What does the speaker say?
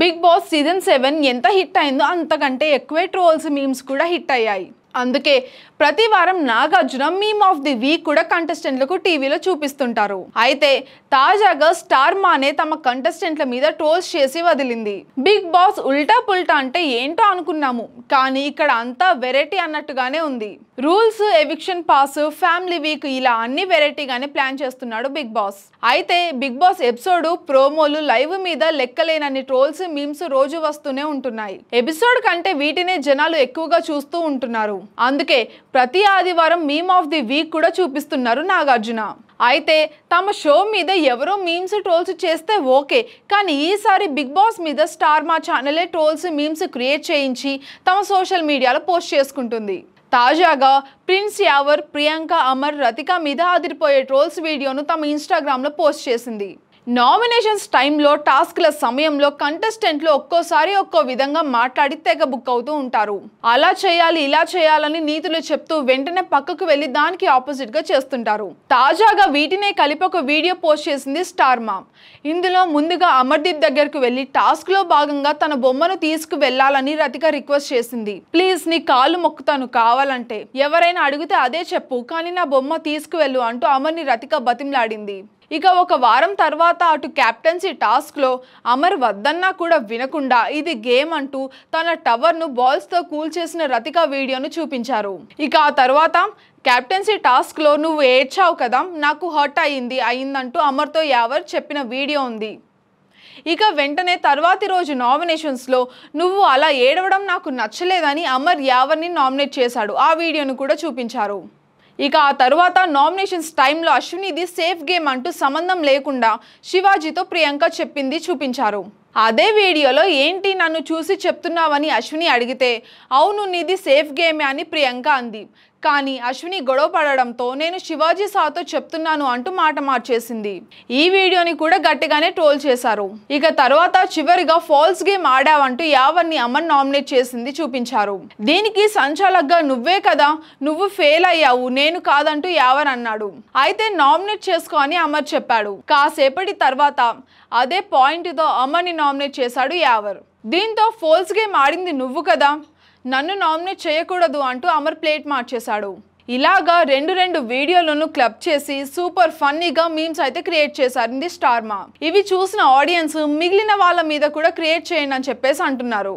big Boss season seven ఎంత hit అయిందో అంతకంటే ఎక్కువే ట్రోల్స్ మీమ్స్ కూడా హిట్ అయ్యాయి అందుకే ప్రతి వారం Nagarjuna meme of the week కూడా కంటెస్టెంట్లకు టీవీలో చూపిస్తుంటారు అయితే తాజాగా స్టార్ మానే తమ కంటెస్టెంట్ల మీద ట్రోల్స్ చేసి వదిలింది బిగ్ బాస్ ఉల్టా పుల్టా అంటే ఏంటో అనుకున్నాము కానీ ఇక్కడ అంతా వెరైటీ అన్నట్టుగానే ఉంది rules eviction pass family week ఇలా అన్ని వెరైటీగానే ప్లాన్ చేస్తున్నాడు బిగ్ బాస్ అయితే బిగ్ బాస్ ఎపిసోడ్ ప్రోమోలు లైవ్ మీద లెక్కలేనన్ని ట్రోల్స్ మీమ్స్ రోజు వస్తూనే ఉంటున్నాయి ఎపిసోడ్ కంటే వీటినే జనాలు ఎక్కువగా చూస్తూ ఉంటున్నారు అందుకే ప్రతి ఆదివారం మీమ్ ఆఫ్ ది వీక్ కూడా చూపిస్తున్నారు నాగార్జున అయితే తమ షో మీద ఎవరో మీమ్స్ ట్రోల్స్ చేస్తే ఓకే కానీ ఈసారి బిగ్ బాస్ మీద స్టార్ మా ఛానలే ట్రోల్స్ మీమ్స్ క్రియేట్ చేయించి తమ సోషల్ మీడియాలో పోస్ట్ చేసుకుంటుంది తాజాగా ప్రిన్స్ యావర్ ప్రియాంక అమర్ రతిక మీద ఆదిరిపోయే ట్రోల్స్ వీడియోను తమ ఇన్స్టాగ్రామ్లో పోస్ట్ చేసింది నామినేషన్స్ టైంలో టాస్క్ల సమయంలో కంటెస్టెంట్లు ఒక్కోసారి ఒక్కో విధంగా మాట్లాడి తెగ బుక్ అవుతూ ఉంటారు అలా చేయాలి ఇలా చేయాలని నీతులు చెప్తూ వెంటనే పక్కకు వెళ్లి దానికి ఆపోజిట్ గా చేస్తుంటారు తాజాగా వీటినే కలిపి ఒక వీడియో పోస్ట్ చేసింది స్టార్ మామ్ ఇందులో ముందుగా అమర్దీప్ దగ్గరకు వెళ్లి టాస్క్ లో భాగంగా తన బొమ్మను తీసుకు వెళ్లాలని రతిక రిక్వెస్ట్ చేసింది ప్లీజ్ నీ కాలు మొక్కుతాను కావాలంటే ఎవరైనా అడిగితే అదే చెప్పు కానీ నా బొమ్మ తీసుకువెళ్ళు అంటూ అమర్ని రతిక బతిమలాడింది ఇక ఒక వారం తర్వాత అటు కెప్టెన్సీ టాస్క్లో అమర్ వద్దన్నా కూడా వినకుండా ఇది గేమ్ అంటూ తన టవర్ను బాల్స్తో కూల్ చేసిన రతిక వీడియోను చూపించారు ఇక ఆ తర్వాత కెప్టెన్సీ టాస్క్లో నువ్వు ఏడ్చావు కదా నాకు హర్ట్ అయింది అయిందంటూ అమర్తో యావర్ చెప్పిన వీడియో ఉంది ఇక వెంటనే తర్వాతి రోజు నామినేషన్స్లో నువ్వు అలా ఏడవడం నాకు నచ్చలేదని అమర్ యావర్ని నామినేట్ చేశాడు ఆ వీడియోను కూడా చూపించారు ఇక ఆ తరువాత నామినేషన్స్ టైంలో అశ్వినిది సేఫ్ గేమ్ అంటూ సంబంధం లేకుండా శివాజీతో ప్రియాంక చెప్పింది చూపించారు అదే వీడియోలో ఏంటి నన్ను చూసి చెప్తున్నావని అశ్విని అడిగితే అవును నీది సేఫ్ గేమే అని ప్రియాంక అంది కానీ అశ్విని గొడవ పడడంతో నేను శివాజీ సాతో చెప్తున్నాను అంటూ మాట మార్చేసింది ఈ వీడియోని కూడా గట్టిగానే ట్రోల్ చేశారు ఇక తర్వాత చివరిగా ఫాల్స్ గేమ్ ఆడావంటూ యావర్ని అమన్ నామినేట్ చేసింది చూపించారు దీనికి సంచాలక్గా నువ్వే కదా నువ్వు ఫెయిల్ అయ్యావు నేను కాదంటూ యావర్ అన్నాడు అయితే నామినేట్ చేసుకో అని అమర్ చెప్పాడు కాసేపటి తర్వాత అదే పాయింట్తో అమర్ని నామినేట్ చేశాడు యావర్ దీంతో ఫోల్స్ గేమ్ ఆడింది నువ్వు కదా నన్ను నామినేట్ చేయకూడదు అంటూ అమర్ ప్లేట్ మార్చేశాడు ఇలాగా రెండు రెండు వీడియోలను క్లబ్ చేసి సూపర్ ఫన్నీగా మీమ్స్ అయితే క్రియేట్ చేశారు స్టార్మా ఇవి చూసిన ఆడియన్స్ మిగిలిన వాళ్ళ మీద కూడా క్రియేట్ చేయండి అని చెప్పేసి అంటున్నారు